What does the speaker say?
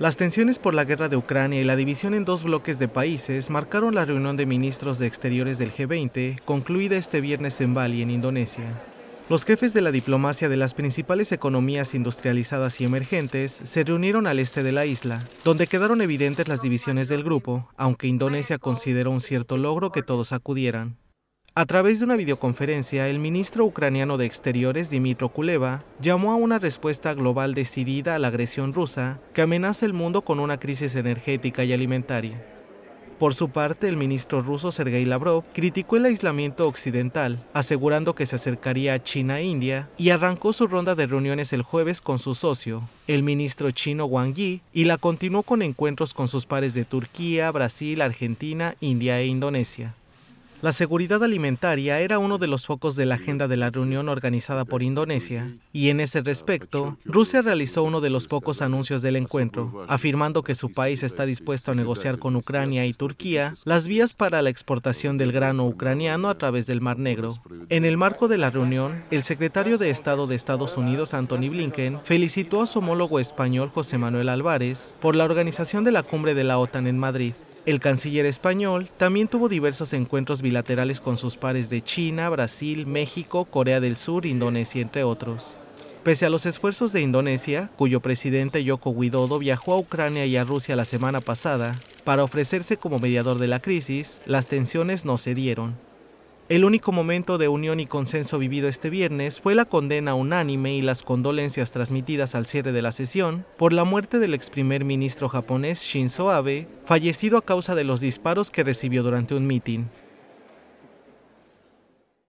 Las tensiones por la guerra de Ucrania y la división en dos bloques de países marcaron la reunión de ministros de Exteriores del G20, concluida este viernes en Bali, en Indonesia. Los jefes de la diplomacia de las principales economías industrializadas y emergentes se reunieron al este de la isla, donde quedaron evidentes las divisiones del grupo, aunque Indonesia consideró un cierto logro que todos acudieran. A través de una videoconferencia, el ministro ucraniano de Exteriores, Dmitry Kuleva, llamó a una respuesta global decidida a la agresión rusa que amenaza el mundo con una crisis energética y alimentaria. Por su parte, el ministro ruso Sergei Lavrov criticó el aislamiento occidental, asegurando que se acercaría a China e India, y arrancó su ronda de reuniones el jueves con su socio, el ministro chino Wang Yi, y la continuó con encuentros con sus pares de Turquía, Brasil, Argentina, India e Indonesia. La seguridad alimentaria era uno de los focos de la agenda de la reunión organizada por Indonesia, y en ese respecto, Rusia realizó uno de los pocos anuncios del encuentro, afirmando que su país está dispuesto a negociar con Ucrania y Turquía las vías para la exportación del grano ucraniano a través del Mar Negro. En el marco de la reunión, el secretario de Estado de Estados Unidos, Anthony Blinken, felicitó a su homólogo español José Manuel Álvarez por la organización de la cumbre de la OTAN en Madrid. El canciller español también tuvo diversos encuentros bilaterales con sus pares de China, Brasil, México, Corea del Sur, Indonesia, entre otros. Pese a los esfuerzos de Indonesia, cuyo presidente Yoko Widodo viajó a Ucrania y a Rusia la semana pasada para ofrecerse como mediador de la crisis, las tensiones no cedieron. El único momento de unión y consenso vivido este viernes fue la condena unánime y las condolencias transmitidas al cierre de la sesión por la muerte del ex primer ministro japonés Shinzo Abe, fallecido a causa de los disparos que recibió durante un mitin.